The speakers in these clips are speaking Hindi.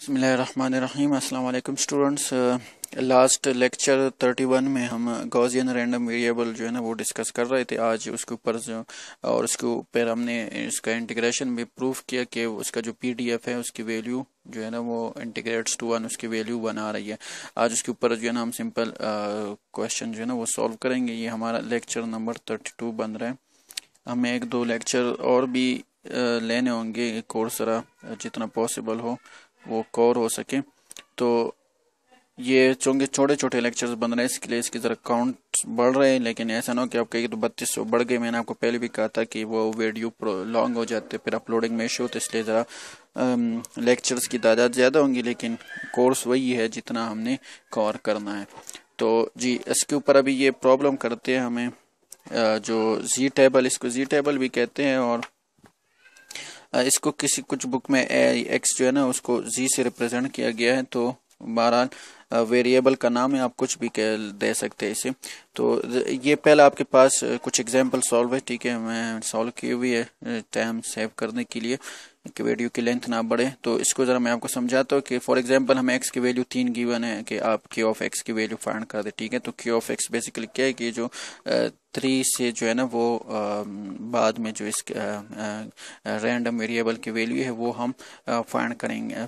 अस्सलाम अल्लाम स्टूडेंट्स लास्ट लेक्चर 31 में हम गॉसियन रैंडम वेरिएबल जो है ना वो डिस्कस कर रहे थे आज उसके ऊपर जो और उसके ऊपर हमने इसका इंटीग्रेशन भी प्रूफ किया कि उसका जो पीडीएफ है उसकी वैल्यू जो है ना वो इंटीग्रेट्स टू वन उसकी वैल्यू बना रही है आज उसके ऊपर जो है ना हम सिंपल क्वेश्चन जो है ना वो सॉल्व करेंगे ये हमारा लेक्चर नंबर थर्टी बन रहा है हमें एक दो लेक्चर और भी लेने होंगे कोर्स जितना पॉसिबल हो वो कवर हो सके तो ये चूंकि छोटे छोटे लेक्चर्स बन रहे हैं इसके लिए इसके ज़रा काउंट बढ़ रहे हैं लेकिन ऐसा ना हो कि आप कहिए तो बत्तीस सौ बढ़ गए मैंने आपको पहले भी कहा था कि वो वीडियो लॉन्ग हो जाते फिर अपलोडिंग में इशू तो इसलिए ज़रा लेक्चर्स की तादाद ज़्यादा होंगी लेकिन कोर्स वही है जितना हमने कवर करना है तो जी इसके ऊपर अभी ये प्रॉब्लम करते हैं हमें जो जी टेबल इसको जी टेबल भी कहते हैं और इसको किसी कुछ बुक में एक्स जो है ना उसको जी से रिप्रेजेंट किया गया है तो बहरहाल वेरिएबल का नाम है आप कुछ भी कह दे सकते हैं इसे तो ये पहले आपके पास कुछ एग्जांपल सॉल्व है ठीक है मैं सॉल्व की हुई है टाइम सेव करने के लिए कि वीडियो की लेंथ ना बढ़े तो इसको ज़रा मैं आपको समझाता हूँ कि फॉर एग्जांपल हमें एक्स की वैल्यू तीन गिवन है कि आप क्यू ऑफ एक्स की वैल्यू फाइंड कर दे ठीक है तो क्यू ऑफ एक्स बेसिकली क्या है कि जो थ्री से जो है ना वो आ, बाद में जो इस रैंडम वेरिएबल की वैल्यू है वो हम फाइंड करेंगे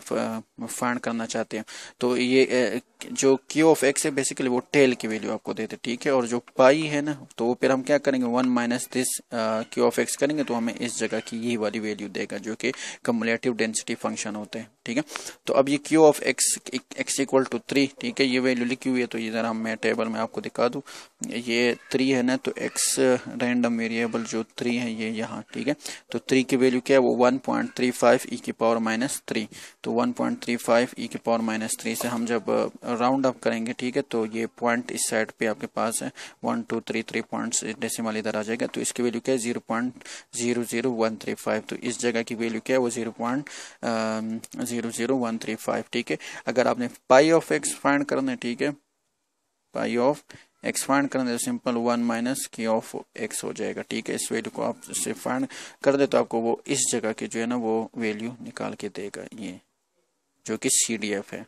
फाइंड करना चाहते हैं तो ये जो क्यू ऑफ एक्स है बेसिकली वो टेल की वैल्यू आपको देते ठीक है और जो पाई है ना तो वो फिर हम क्या करेंगे one minus this Q of X करेंगे तो हमें इस जगह की यही वाली वैल्यू देगा जो कि कम्युलेटिव डेंसिटी फंक्शन होते हैं ठीक है तो अब ये Q of X X equal to three ठीक है ये वैल्यू लिखी हुई है तो ये जरा मैं टेबल में आपको दिखा दूँ ये थ्री है ना तो तो एक्स रैंडम वेरिएबल जो थ्री है ये यहाँ ठीक है तो थ्री की वैल्यू क्या है वो one point three five E की पावर माइनस थ्री तो one point three five E की पावर माइनस थ्री से हम जब राउंड uh, अप करेंगे ठीक है तो ये पॉइंट इस साइड पे आपके पास है one two three three points decimal इधर आ जाएगा तो इसकी वैल्यू क्या है zero point zero zero one three five तो इस जगह की वैल्यू क्या है वो zero point zero zero one three five ठीक है अगर आपने पाई ऑफ एक्स फाइंड करना है ठीक है पाई ऑफ एक्सपांड कर दे simple one minus K of X हो जाएगा ठीक है इस वैल्यू को आप से फाइंड कर दे तो आपको वो इस जगह की जो है ना वो वैल्यू निकाल के देगा ये जो कि सी डी एफ है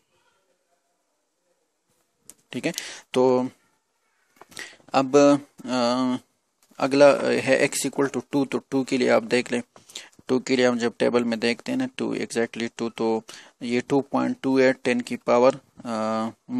ठीक है तो अब आ, अगला है एक्स इक्वल टू टू तो टू के लिए आप देख लें टू के लिए हम जब टेबल में देखते हैं ना टू एग्जैक्टली टू तो ये एट टेन की पावर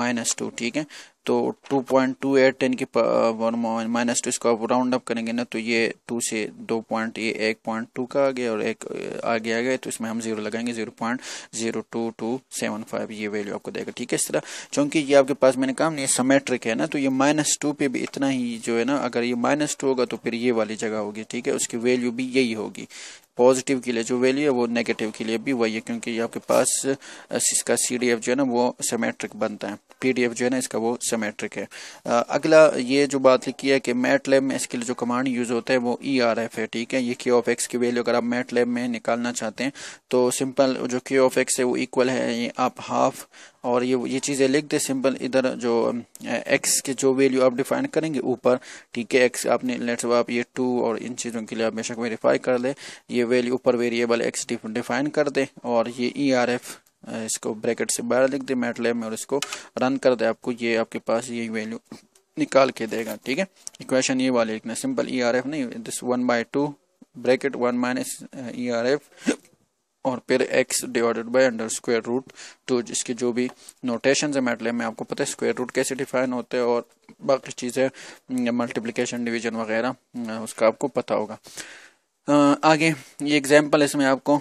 माइनस टू ठीक है तो टू पॉइंट एट टेन की पावर माइनस टू इसको आप राउंड अप करेंगे ना तो ये टू से दो पॉइंट ये एक पॉइंट टू का आ गया और एक uh, आगे आ गया तो इसमें हम जीरो लगाएंगे zero point zero two two seven five ये वैल्यू आपको देगा ठीक है इस तरह चूंकि ये आपके पास मैंने काम नहीं समेट्रिक है ना तो ये माइनस टू पे भी इतना ही जो है ना अगर ये माइनस टू होगा तो फिर ये वाली जगह होगी ठीक है उसकी वैल्यू भी यही होगी पॉजिटिव के लिए जो वैल्यू है वो नेगेटिव के लिए भी वही है क्योंकि ये आपके पास इसका सीडीएफ जो है ना वो सेमेट्रिक बनता है पीडीएफ जो है ना इसका वो सेमेट्रिक है आ, अगला ये जो बात लिखी है कि मैट लैब में इसके लिए जो कमांड यूज होता है वो ई आर एफ है ठीक है ये के ऑफ एक्स की वैल्यू अगर आप मैट लैब में निकालना चाहते हैं तो सिंपल जो के ऑफ एक्स है वो इक्वल है ये आप हाफ और ये ये चीज़ें लिख दे सिंपल इधर जो एक्स के जो वैल्यू आप डिफाइन करेंगे ऊपर ठीक है एक्स आपने लेट्स आप ये टू और इन चीज़ों के लिए आप बेशक वेरीफाई कर ले ये वैल्यू ऊपर वेरिएबल एक्स डिफाइन कर दे और ये ई आर एफ इसको ब्रैकेट से बाहर लिख दे मेटले में और इसको रन कर दे आपको ये आपके पास ये वैल्यू निकाल के देगा ठीक है इक्वेशन ये वाली लिखना सिंपल ई आर एफ नहीं this one by two bracket one minus E R F और फिर X divided by under square root तो जिसके जो भी नोटेशन है मैटलैब में आपको पता है स्क्वायर रूट कैसे डिफाइन होते हैं और बाकी चीज़ें मल्टीप्लीकेशन डिवीजन वगैरह उसका आपको पता होगा आगे ये एग्जाम्पल इसमें आपको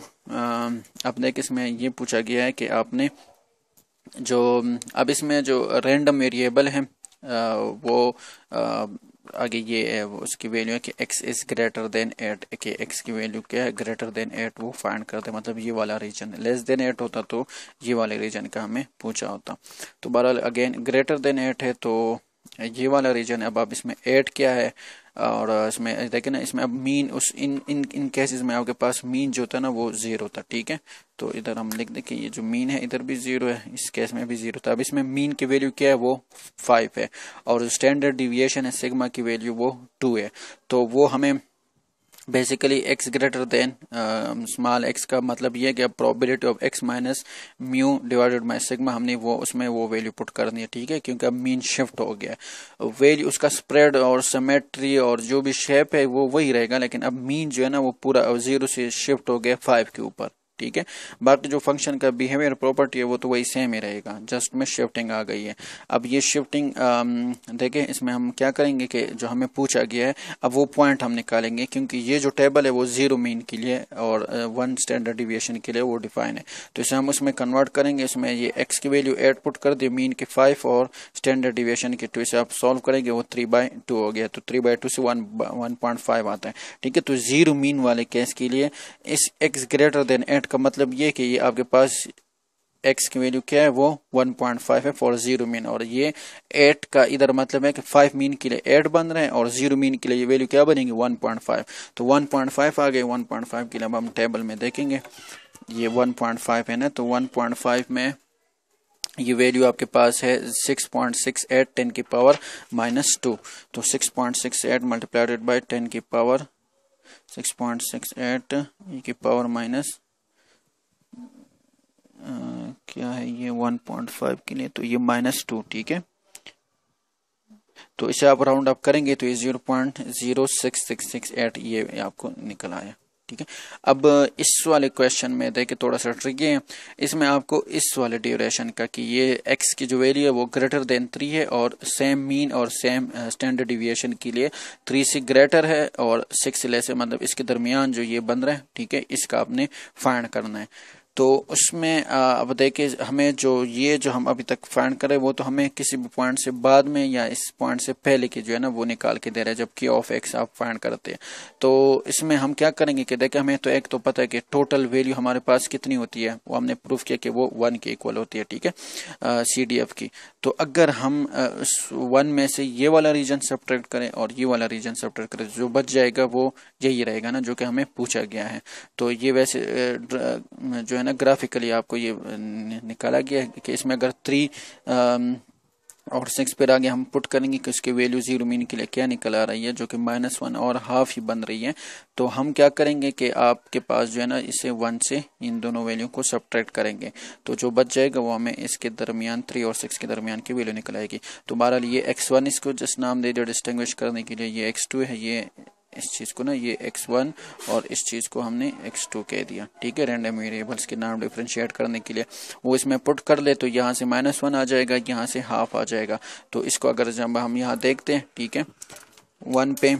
आप देख इसमें ये पूछा गया है कि आपने जो अब इसमें जो रेंडम वेरिएबल है वो आगे ये उसकी वैल्यू है कि x is greater than eight के x की वैल्यू क्या है ग्रेटर देन एट वो फाइंड करते हैं मतलब ये वाला रीजन लेस देन एट होता तो ये वाले रीजन का हमें पूछा होता तो बहरहाल अगेन ग्रेटर देन एट है तो ये वाला रीजन अब आप इसमें एट क्या है और इसमें देखे ना इसमें अब मीन उस इन इन इन केसेस में आपके पास मीन जो होता है ना वो जीरो होता है ठीक है तो इधर हम लिख देखें ये जो मीन है इधर भी जीरो है इस केस में भी जीरो था अब इसमें मीन की वैल्यू क्या है वो फाइव है और स्टैंडर्ड डिविएशन है सिग्मा की वैल्यू वो टू है तो वो हमें basically X greater than small X का मतलब ये कि probability of X minus mu divided by sigma हमने वो उसमें वो वैल्यू पुट करनी है ठीक है क्योंकि अब मीन शिफ्ट हो गया वैल्यू उसका स्प्रेड और समेट्री और जो भी शेप है वो वही रहेगा लेकिन अब मीन जो है ना वो पूरा जीरो से शिफ्ट हो गया फाइव के ऊपर ठीक है बाकी जो फंक्शन का बिहेवियर प्रॉपर्टी है वो तो वही सेम ही रहेगा जस्ट में शिफ्टिंग आ गई है अब ये शिफ्टिंग um, देखें इसमें हम क्या करेंगे कि जो हमें पूछा गया है अब वो पॉइंट हम निकालेंगे क्योंकि ये जो टेबल है वो जीरो मीन के लिए और वन स्टैंडर्ड डिविएशन के लिए वो डिफाइन है तो इसे हम उसमें कन्वर्ट करेंगे इसमें ये एक्स की वैल्यू एट पुट कर दी मीन के फाइव और स्टैंडर्ड डिविएशन के टू इसे आप सोल्व करेंगे वो थ्री बाय टू हो गया तो थ्री बाय टू से वन वन पॉइंट फाइव आता है ठीक है तो जीरो मीन वाले केस के लिए इस X greater than eight point का मतलब ये कि ये आपके पास x की वैल्यू क्या है वो 1.5 है फॉर जीरो मीन और ये 8 का इधर मतलब है कि 5 मीन के लिए 8 बन रहे हैं और जीरो मीन के लिए ये वैल्यू क्या बनेंगे 1.5 तो 1.5 आ गए 1.5 के लिए अब हम टेबल में देखेंगे ये 1.5 है ना तो 1.5 में ये वैल्यू आपके पास है 6.68 10 की पावर माइनस टू तो 6.68 मल्टीप्लाइडेड बाय 10 की पावर सिक्स 6.68 की पावर माइनस क्या है ये 1.5 के लिए तो ये माइनस टू ठीक है तो इसे आप राउंड अप करेंगे तो ये zero point zero six six six eight ये आपको निकल आया ठीक है अब इस वाले क्वेश्चन में देखिए थोड़ा सा ट्रिकी है इसमें आपको इस वाले ड्यूरेशन का कि ये एक्स की जो वैल्यू है वो ग्रेटर देन थ्री है और सेम मीन और सेम स्टैंडर्ड डिविएशन के लिए थ्री से ग्रेटर है और सिक्स लेस है मतलब इसके दरमियान जो ये बन रहा है ठीक है इसका आपने फाइंड करना है तो उसमें अब देखिए हमें जो ये जो हम अभी तक फाइंड करें वो तो हमें किसी भी पॉइंट से बाद में या इस पॉइंट से पहले की जो है ना वो निकाल के दे रहा है जबकि ऑफ एक्स आप फाइंड करते हैं तो इसमें हम क्या करेंगे कि देखिए हमें तो एक तो पता है कि टोटल वैल्यू हमारे पास कितनी होती है वो हमने प्रूफ किया कि वो वन के इक्वल होती है ठीक है सी डी एफ की तो अगर हम उस वन में से ये वाला रीजन सब्ट्रैक्ट करें और ये वाला रीजन सब्ट्रैक्ट करें जो बच जाएगा वो यही रहेगा ना जो कि हमें पूछा गया है तो ये वैसे जो है है ना ग्राफिकली आपको ये निकाला गया है कि इसमें अगर थ्री और सिक्स पर आगे हम पुट करेंगे कि उसके वैल्यू जीरो मीन के लिए क्या निकल आ रही है जो कि माइनस वन और हाफ ही बन रही है तो हम क्या करेंगे कि आपके पास जो है ना इसे वन से इन दोनों वैल्यू को सब्ट्रैक्ट करेंगे तो जो बच जाएगा वो हमें इसके दरमियान थ्री और सिक्स के दरमियान की वैल्यू निकल आएगी तो बहरहाल ये एक्स वन इसको जिस नाम दे दिया डिस्टिंग्विश करने के लिए ये एक्स टू है ये इस चीज़ को ना ये x1 और इस चीज़ को हमने x2 कह दिया ठीक है रैंडम वेरिएबल्स के नाम डिफ्रेंशिएट करने के लिए वो इसमें पुट कर ले तो यहाँ से माइनस वन आ जाएगा यहाँ से हाफ आ जाएगा तो इसको अगर जब हम यहाँ देखते हैं ठीक है वन पे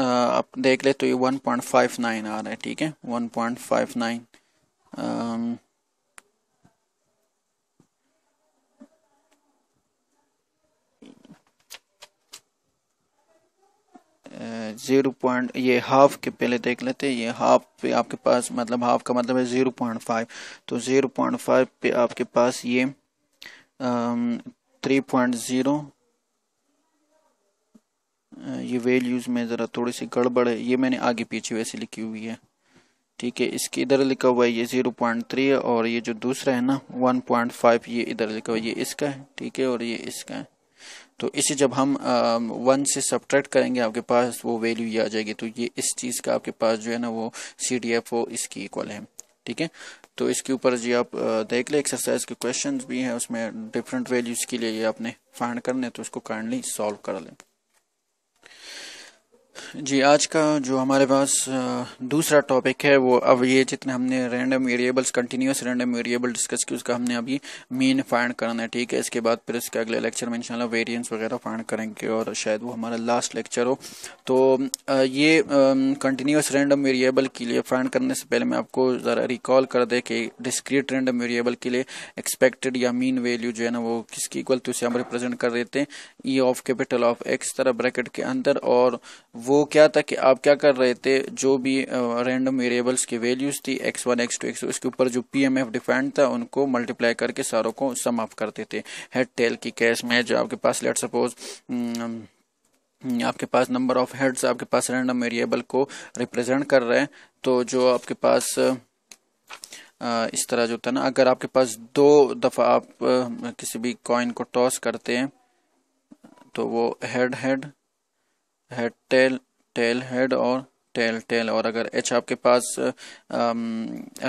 आप देख ले तो ये वन पॉइंट फाइव नाइन आ रहा है ठीक है one point five nine zero point ये हाफ के पहले देख लेते हैं ये हाफ पे आपके पास मतलब हाफ का मतलब है ज़ीरो पॉइंट फाइव तो ज़ीरो पॉइंट फाइव पे आपके पास ये थ्री पॉइंट ज़ीरो ये वैल्यूज़ में ज़रा थोड़ी सी गड़बड़ है ये मैंने आगे पीछे वैसे लिखी हुई है ठीक है इसके इधर लिखा हुआ है ये जीरो पॉइंट थ्री है और ये जो दूसरा है ना वन पॉइंट फाइव ये इधर लिखा हुआ है ये इसका है ठीक है और ये इसका है तो इसे जब हम वन से सब्ट्रैक्ट करेंगे आपके पास वो वैल्यू ये आ जाएगी तो ये इस चीज़ का आपके पास जो है ना वो सी डी एफ वो इसकी इक्वल है ठीक है तो इसके ऊपर जी आप देख लें एक्सरसाइज के क्वेश्चंस भी हैं उसमें डिफरेंट वैल्यूज के लिए ये आपने फाइंड करने तो उसको काइंडली सॉल्व कर लें जी आज का जो हमारे पास दूसरा टॉपिक है वो अब ये जितने हमने random variables continuous random variable discuss की उसका हमने अभी मीन फाइंड करना है ठीक है इसके बाद फिर इसके अगले लेक्चर में इंशाल्लाह वेरिएंस वगैरह फाइंड करेंगे और शायद वो हमारा लास्ट लेक्चर हो तो ये कंटिन्यूस रैंडम वेरिएबल के लिए फाइंड करने से पहले मैं आपको ज़रा रिकॉल कर दे कि डिस्क्रीट रैंडम वेरिएबल के लिए एक्सपेक्टेड या मीन वैल्यू जो है ना वो किसकी इक्वल टू से हम रिप्रेजेंट कर देते हैं E of capital of X तरह ब्रैकेट के अंदर और वो क्या था कि आप क्या कर रहे थे जो भी रैंडम वेरिएबल्स की वैल्यूज थी X one X two X उसके ऊपर जो पी एम एफ डिफाइंड था उनको मल्टीप्लाई करके सारों को सम अप करते थे हेड टेल की कैश में जो आपके पास लेट सपोज आपके पास नंबर ऑफ हेड्स आपके पास रैंडम वेरिएबल को रिप्रेजेंट कर रहे हैं तो जो आपके पास इस तरह जो था ना अगर आपके पास दो दफा आप किसी भी कॉइन को टॉस करते हैं तो वो head head head tail tail head और टेल टेल और अगर एच आपके पास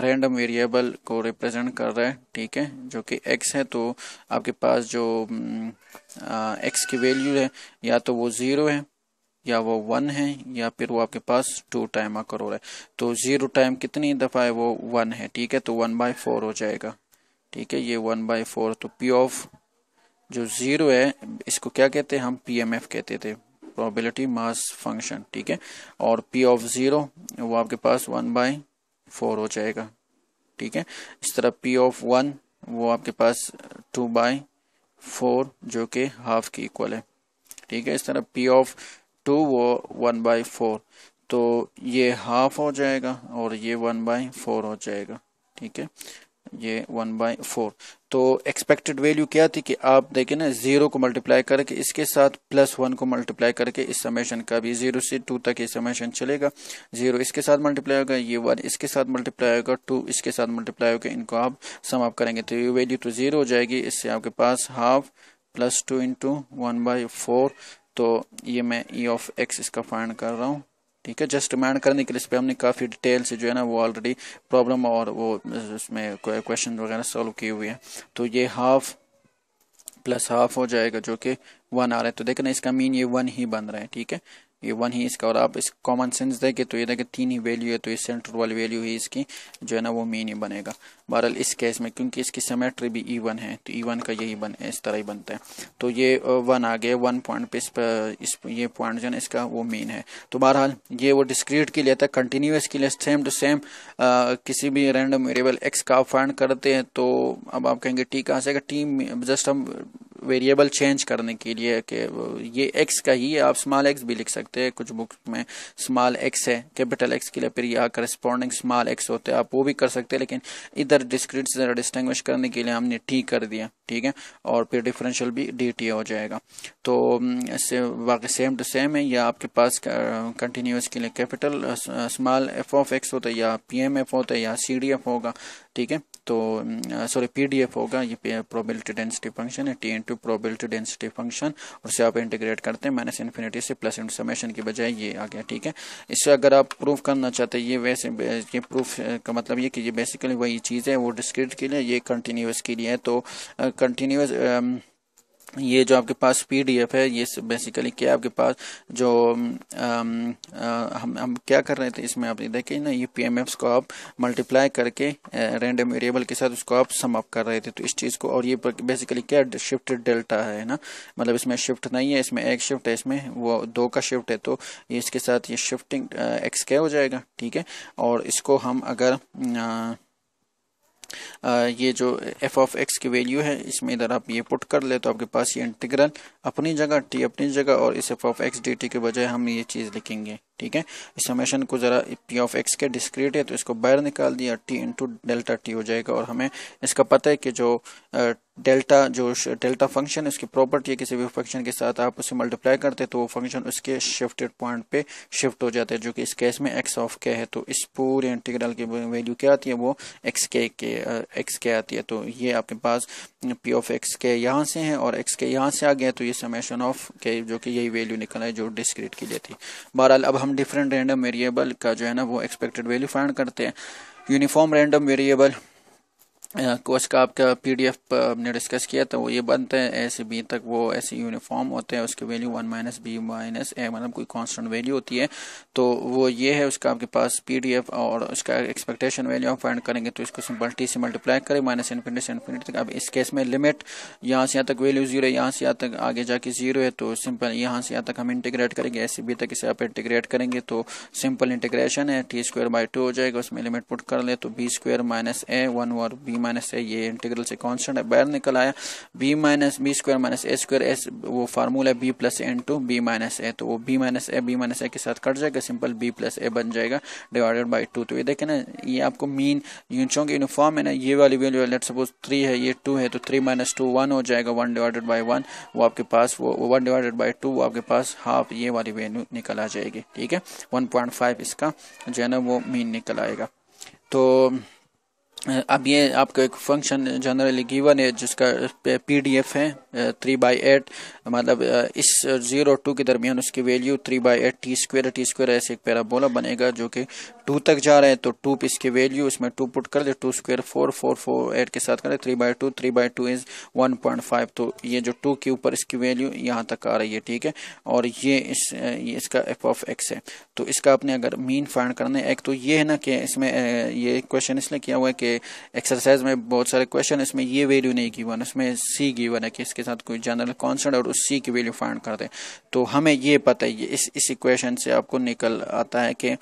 रैंडम वेरिएबल को रिप्रेजेंट कर रहा है ठीक है जो कि एक्स है तो आपके पास जो एक्स की वैल्यू है या तो वो ज़ीरो है या वो वन है या फिर वो आपके पास टू टाइम करोड़ है तो ज़ीरो टाइम कितनी दफ़ा है वो वन है ठीक है तो वन बाय फोर हो जाएगा ठीक है ये वन बाय फोर तो पी ऑफ जो ज़ीरो है इसको क्या कहते हैं हम पी एम एफ कहते थे प्रोबेबिलिटी मास फंक्शन ठीक है और पी ऑफ जीरो वो आपके पास वन बाय फोर हो जाएगा ठीक है इस तरह पी ऑफ वन वो आपके पास टू बाय फोर जो कि हाफ की इक्वल है ठीक है इस तरह पी ऑफ टू वो वन बाय फोर तो ये हाफ हो जाएगा और ये वन बाय फोर हो जाएगा ठीक है ये वन बाय फोर तो एक्सपेक्टेड वैल्यू क्या थी कि आप देखें ना जीरो को मल्टीप्लाई करके इसके साथ प्लस वन को मल्टीप्लाई करके इस समेशन का भी जीरो से टू तक ये समेशन चलेगा जीरो इसके साथ मल्टीप्लाई होगा ये वन इसके साथ मल्टीप्लाई होगा टू इसके साथ मल्टीप्लाई होगा इनको आप सम करेंगे तो ये वैल्यू तो जीरो हो जाएगी इससे आपके पास half plus two into one by four तो ये मैं ई ऑफ एक्स इसका फाइंड कर रहा हूँ ठीक है जस्ट रिमाइंड करने के लिए इस पर हमने काफ़ी डिटेल से जो है ना वो ऑलरेडी प्रॉब्लम और वो उसमें क्वेश्चन वगैरह सॉल्व किए हुए हैं तो ये हाफ प्लस हाफ हो जाएगा जो कि वन आ रहा है तो देखना इसका मीन ये वन ही बन रहा है ठीक है ये वन ही इसका और आप इस कॉमन सेंस देखें तो ये देखें तीन ही वैल्यू है तो ये सेंट्रल वाली वैल्यू ही इसकी जो है ना वो मीन ही बनेगा बहरहाल इस केस में क्योंकि इसकी सेमेट्री भी ई e है तो ई e का यही बन इस तरह ही बनता है तो ये वन आ गया वन पॉइंट पे इस, पर, इस ये पॉइंट जो है इसका वो मीन है तो बहरहाल ये वो डिस्क्रीट के लिए था कंटिन्यूस के लिए सेम टू सेम किसी भी रैंडम वेरिएबल एक्स का फाइंड करते हैं तो अब आप कहेंगे टी कहाँ से टीम जस्ट हम वेरिएबल चेंज करने के लिए कि ये एक्स का ही है आप स्मॉल एक्स भी लिख सकते हैं कुछ बुक में स्मॉल एक्स है कैपिटल एक्स के लिए फिर यहाँ करस्पॉन्डिंग स्मॉल एक्स होते हैं आप वो भी कर सकते हैं लेकिन इधर डिस्क्रिट से डिस्टिंग्विश करने के लिए हमने टी कर दिया ठीक है और फिर डिफरेंशियल भी डी टी हो जाएगा तो बाकी सेम टू सेम है या आपके पास कंटिन्यूस के लिए capital small F of X होता है या पी एम एफ होता है या सी डी एफ होगा ठीक है तो सॉरी पी डी एफ होगा ये प्रोबेबिलिटी डेंसिटी फंक्शन है T into probability density function और उसे आप इंटीग्रेट करते हैं माइनस इन्फिनिटी से प्लस इंटू की बजाय ये आ गया ठीक है इससे अगर आप प्रूफ करना चाहते हैं ये वैसे ये प्रूफ का मतलब ये कि ये बेसिकली वही चीज़ है वो डिस्क्रिट के लिए ये कंटिन्यूस के लिए है तो कंटिन्यूस um, ये जो आपके पास पीडीएफ है ये बेसिकली क्या आपके पास जो आ, um, आ, um, uh, हम हम क्या कर रहे थे इसमें आप देखिए ना ये पीएमएफ्स को आप मल्टीप्लाई करके रैंडम uh, वेरिएबल के साथ उसको आप सम अप कर रहे थे तो इस चीज़ को और ये बेसिकली क्या शिफ्ट डेल्टा है ना मतलब इसमें शिफ्ट नहीं है इसमें एक शिफ्ट है इसमें वो दो का शिफ्ट है तो इसके साथ ये शिफ्टिंग एक्स uh, क्या हो जाएगा ठीक है और इसको हम अगर आ, ये जो एफ ऑफ एक्स की वैल्यू है इसमें इधर आप ये पुट कर ले तो आपके पास ये इंटीग्रल अपनी जगह टी अपनी जगह और इस F of X D T के बजाय हम ये चीज़ लिखेंगे ठीक है इस समेशन को जरा पी ऑफ एक्स के डिस्क्रीट है तो इसको बाहर निकाल दिया टी इंटू डेल्टा टी हो जाएगा और हमें इसका पता है कि जो डेल्टा जो डेल्टा फंक्शन है उसकी प्रॉपर्टी है किसी भी फंक्शन के साथ आप उसे मल्टीप्लाई करते तो वो फंक्शन उसके शिफ्टेड पॉइंट पे शिफ्ट हो जाता है जो कि इस केस में एक्स ऑफ के है तो इस पूरे इंटीग्रल की वैल्यू क्या आती है वो एक्स के के एक्स के आती है तो ये आपके पास पी ऑफ एक्स के यहाँ से है और एक्स के यहाँ से आ गया तो ये समेशन ऑफ के जो कि यही वैल्यू निकला है जो डिस्क्रीट की लिए थी बहरहाल अब हम हम डिफरेंट रैंडम वेरिएबल का जो है ना वो एक्सपेक्टेड वैल्यू फाइंड करते हैं यूनिफॉर्म रैंडम वेरिएबल कोर्स का आपका पीडीएफ हमने डिस्कस किया था तो वो ये बनते हैं ऐसे बी तक वो ऐसे यूनिफॉर्म होते हैं उसकी value one minus B minus A मतलब कोई कांस्टेंट वैल्यू होती है तो वो ये है उसका आपके पास पीडीएफ और उसका एक्सपेक्टेशन वैल्यू आप फाइंड करेंगे तो इसको मल्टी से मल्टीप्लाई करें माइनस इन्फिनिटी से इन्फिनिटी तक अब इस केस में लिमिट यहाँ से यहाँ तक वैल्यू जीरो है यहाँ से यहाँ तक आगे जाके जीरो है तो सिंपल यहाँ से यहाँ तक हम इंटीग्रेट करेंगे ए बी तक इसे आप इंटीग्रेट करेंगे तो सिंपल इंटीग्रेशन है टी स्क्वायर बाई टू हो जाएगा उसमें लिमिट पुट कर ले तो B square minus A one और बी बी माइनस ए ये इंटीग्रल से कांस्टेंट है बाहर निकल आया B minus B square minus A square S वो फार्मूला है B plus A into B minus A तो वो B minus A B minus A के साथ कट जाएगा सिंपल बी प्लस ए बन जाएगा डिवाइडेड बाई टू तो ये देखे ना ये आपको मीन यूनिचों की यूनिफॉर्म है ना ये वाली वैल्यू लेट सपोज थ्री है ये टू है तो थ्री माइनस टू वन हो जाएगा वन डिवाइडेड बाई वन वो आपके पास वो वन डिवाइडेड बाई टू वो आपके पास हाफ ये वाली वैल्यू निकल आ जाएगी ठीक है वन पॉइंट फाइव इसका जो है ना वो मीन निकल आएगा तो अब ये आपको एक फंक्शन जनरली गिवन है जिसका पीडीएफ है थ्री बाई एट मतलब इस जीरो टू के दरमियान उसकी value three by eight T square T square ऐसे एक पैराबोला बनेगा जो कि टू तक जा रहे हैं तो टू इसकी वैल्यू इसमें टू पुट कर दे two square four four four eight के साथ करें three by two three by two is one point five तो ये जो टू के ऊपर इसकी वैल्यू यहाँ तक आ रही है ठीक है और ये इस ये इसका एफ ऑफ एक्स है तो इसका आपने अगर मीन फाइंड करना है एक तो ये है ना कि इसमें ये क्वेश्चन इसलिए किया हुआ है कि एक्सरसाइज में बहुत सारे क्वेश्चन इसमें ये वैल्यू नहीं वन इसमें सी की वन है कि इसके साथ कोई जनरल कॉन्सेंट और उस सी की वैल्यू फाइंड कर दें तो हमें ये पता है इस इस इक्वेशन से आपको निकल आता है कि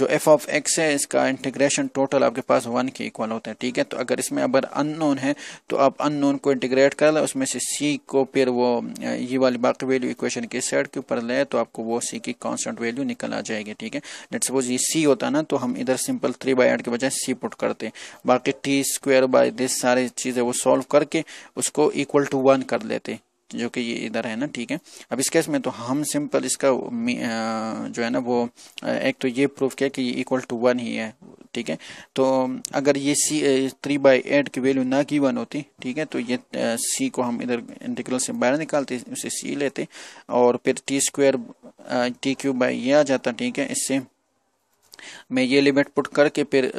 जो एफ ऑफ एक्स है इसका इंटीग्रेशन टोटल आपके पास वन के इक्वल होता है ठीक है तो अगर इसमें अगर अन है तो आप अन को इंटीग्रेट कर लें उसमें से सी को फिर वो ये वाली बाकी वैल्यू इक्वेशन के सेट के ऊपर ले तो आपको वो सी की कॉन्सटेंट वैल्यू निकल आ जाएगी जाएगी ठीक है लेट सपोज ये सी होता ना तो हम इधर सिंपल थ्री बाई एट के बजाय सी पुट करते बाकी टी स्क्वायर बाय दिस सारी चीज़ें वो सॉल्व करके उसको इक्वल टू वन कर लेते जो कि ये इधर है ना ठीक है अब इस केस में तो हम सिंपल इसका जो है ना वो एक तो ये प्रूफ किया कि ये इक्वल टू वन ही है ठीक है तो अगर ये सी थ्री बाई एट की वैल्यू ना की वन होती ठीक है तो ये सी को हम इधर इंटीग्रल से बाहर निकालते उसे सी लेते और फिर T square T cube by ये आ जाता ठीक है इससे मैं ये लिमिट पुट करके फिर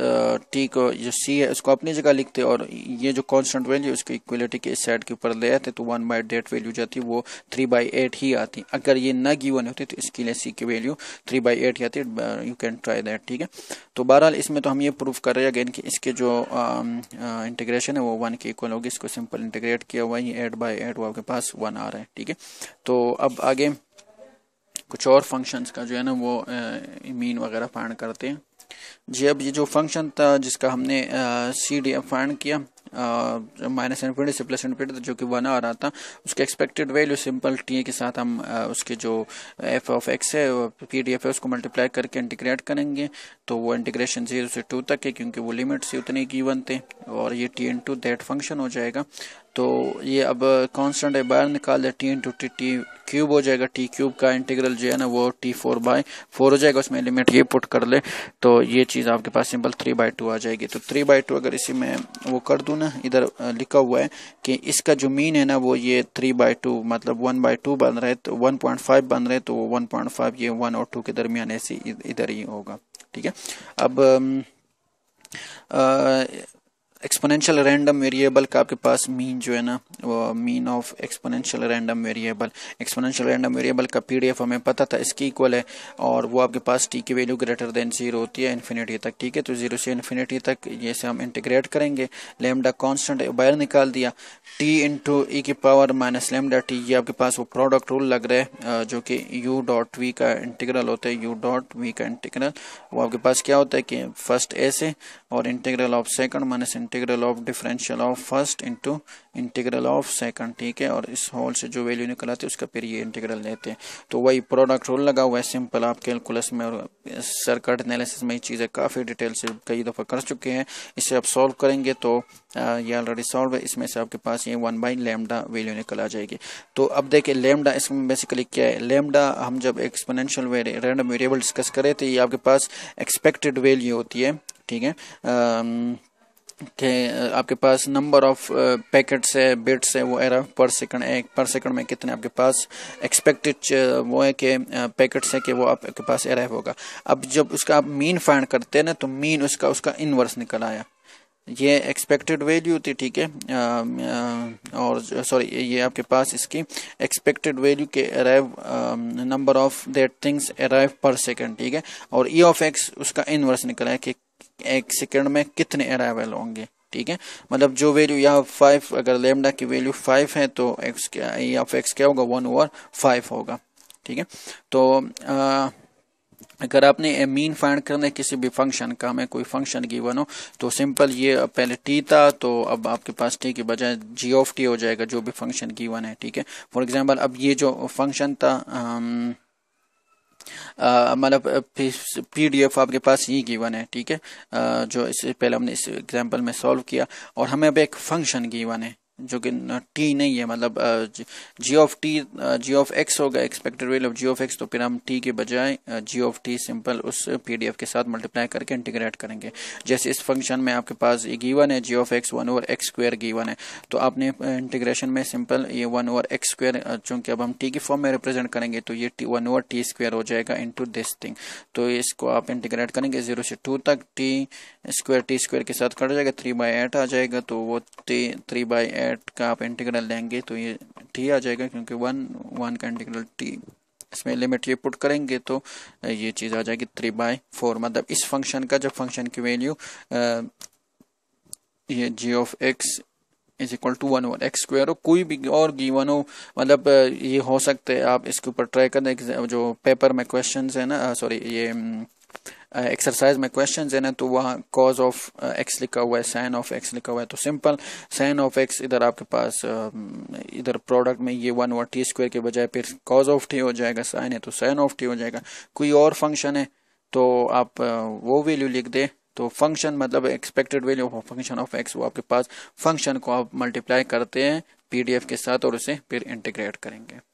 टी को जो सी है उसको अपनी जगह लिखते और ये जो कांस्टेंट वैल्यू उसकी इक्वलिटी के इस साइड के ऊपर ले आते तो वन बाई डेट वैल्यू जाती वो थ्री बाई एट ही आती अगर ये ना गिवन होती तो इसके लिए सी की वैल्यू थ्री बाई एट ही आती यू कैन ट्राई दैट ठीक है तो बहरहाल इसमें तो हम ये प्रूफ कर रहे हैं अगेन कि इसके जो इंटीग्रेशन है वो वन के इक्वल होगी इसको सिंपल इंटीग्रेट किया हुआ है एट बाई एट वो आपके पास वन आ रहा है ठीक है तो अब आगे कुछ और फंक्शंस का जो है ना वो मीन वगैरह फाइंड करते हैं जी अब ये जो फंक्शन था जिसका हमने सी डी फाइंड किया माइनस इन्फिनिटी से प्लस इन्फिनिटी जो कि वन आ रहा था उसके एक्सपेक्टेड वैल्यू सिंपल टी के साथ हम आ, उसके जो एफ ऑफ एक्स है पी डी एफ है उसको मल्टीप्लाई करके इंटीग्रेट करेंगे तो वो इंटीग्रेशन जीरो से टू तक है क्योंकि वो लिमिट से उतने गिवन थे और ये T into that function हो जाएगा तो ये अब कांस्टेंट है बाहर निकाल दे T into T T cube हो जाएगा टी क्यूब का इंटीग्रल जो है ना वो टी फोर बाई फोर हो जाएगा उसमें लिमिट ये पुट कर ले तो ये चीज़ आपके पास सिंपल थ्री बाई टू आ जाएगी तो थ्री बाई टू अगर इसी में वो कर दूँ ना इधर लिखा हुआ है कि इसका जो मीन है ना वो ये थ्री बाई टू मतलब वन बाई टू बन रहे तो वन पॉइंट फाइव बन रहे तो वन पॉइंट फाइव ये वन और टू के दरमियान ऐसे इधर ही होगा ठीक है अब आ, एक्सपोनेंशियल रैंडम वेरिएबल का आपके पास मीन जो है ना वो mean of exponential random variable exponential random variable का पीडीएफ हमें पता था इसकी इक्वल है और वो आपके पास टी की वैल्यू ग्रेटर देन जीरो होती है इन्फिनिटी तक ठीक है तो जीरो से इन्फिनिटी तक जैसे हम इंटीग्रेट करेंगे लेमडा कॉन्स्टेंट बाहर निकाल दिया टी इंटू ई की पावर माइनस लेमडा टी ये आपके पास वो प्रोडक्ट रूल लग रहा है जो कि यू डॉट वी का इंटीग्रल होता है यू डॉट वी का इंटीग्रल वो आपके पास क्या होता है कि फर्स्ट ए से or integral of second minus integral of differential of first into integral of second ठीक है और इस होल से जो वैल्यू निकल आती है उसका फिर ये इंटीग्रल लेते हैं तो वही प्रोडक्ट रोल लगा हुआ है सिंपल आप कैलकुलस में और सर्कट एनालिसिस में ये चीज़ें काफ़ी डिटेल से कई दफ़ा कर चुके हैं इसे आप सॉल्व करेंगे तो ये ऑलरेडी सॉल्व है इसमें से आपके पास ये वन बाई लेमडा वैल्यू निकल आ जाएगी तो अब देखिए लेमडा इसमें बेसिकली क्या है लेमडा हम जब एक्सपोनेंशियल रैंडम वेरिएबल डिस्कस करें तो ये आपके पास एक्सपेक्टेड वैल्यू होती है ठीक है के आपके पास नंबर ऑफ पैकेट्स है बिट्स है वो एरर पर सेकंड एक पर सेकंड में कितने आपके पास एक्सपेक्टेड वो है कि पैकेट्स है कि वो आपके पास एरर होगा अब जब उसका आप मीन फाइंड करते हैं ना तो मीन उसका उसका इनवर्स निकल आया ये एक्सपेक्टेड वैल्यू थी ठीक है और सॉरी ये आपके पास इसकी एक्सपेक्टेड वैल्यू के arrive number of that things arrive per second ठीक है और ई ऑफ एक्स उसका इनवर्स निकला है कि एक सेकेंड में कितने अराइवल होंगे ठीक है मतलब जो वैल्यू यहाँ फाइव अगर लेमडा की वैल्यू फाइव है तो एक्स क्या एक्स क्या होगा वन ओवर फाइव होगा ठीक है तो आ, अगर आपने मीन फाइंड करना है किसी भी फंक्शन का हमें कोई फंक्शन गिवन हो तो सिंपल ये पहले टी था तो अब आपके पास टी की बजाय जी ऑफ टी हो जाएगा जो भी फंक्शन गिवन है ठीक है फॉर एग्जांपल अब ये जो फंक्शन था आ, मतलब पीडीएफ आपके पास ये गिवन है ठीक है जो इससे पहले हमने इस एग्जाम्पल में सॉल्व किया और हमें अब एक फंक्शन गिवन है जो कि टी नहीं है मतलब G of T G of X होगा expected value of G of X तो फिर हम टी के बजाय जी ऑफ टी सिंपल उस पीडीएफ के साथ मल्टीप्लाई करके इंटीग्रेट करेंगे जैसे इस फंक्शन में आपके पास ये गीवन है G of X one over X square given है तो आपने इंटीग्रेशन में सिंपल ये वन ओवर एक्स स्क्वायर चूंकि अब हम टी के फॉर्म में रिप्रेजेंट करेंगे तो ये T one over T square हो जाएगा टू दिस थिंग तो इसको आप इंटीग्रेट करेंगे जीरो से टू तक टी स्क्वायर टी स्क्वायर के साथ कट जाएगा थ्री बाई एट आ जाएगा तो वो थ्री बाई एट का आप इंटीग्रल लेंगे तो ये टी आ जाएगा क्योंकि वन वन का इंटीग्रल टी इसमें लिमिट ये पुट करेंगे तो ये चीज़ आ जाएगी थ्री बाय फोर मतलब इस फंक्शन का जब फंक्शन की वैल्यू ये G of X is equal to one one X square हो कोई भी और गिवन हो मतलब ये हो सकते हैं आप इसके ऊपर ट्राई करें जो पेपर में क्वेश्चन है ना सॉरी ये एक्सरसाइज में क्वेश्चन देना तो वहाँ कॉज ऑफ एक्स लिखा हुआ है साइन ऑफ एक्स लिखा हुआ है तो सिंपल साइन ऑफ एक्स इधर आपके पास um, इधर प्रोडक्ट में ये वन और टी स्क्वायर के बजाय फिर कॉज ऑफ टी हो जाएगा साइन है तो साइन ऑफ टी हो जाएगा कोई और फंक्शन है तो आप uh, वो वैल्यू लिख दे तो फंक्शन मतलब expected value of function of X वो आपके पास फंक्शन को आप मल्टीप्लाई करते हैं पीडीएफ के साथ और उसे फिर इंटीग्रेट करेंगे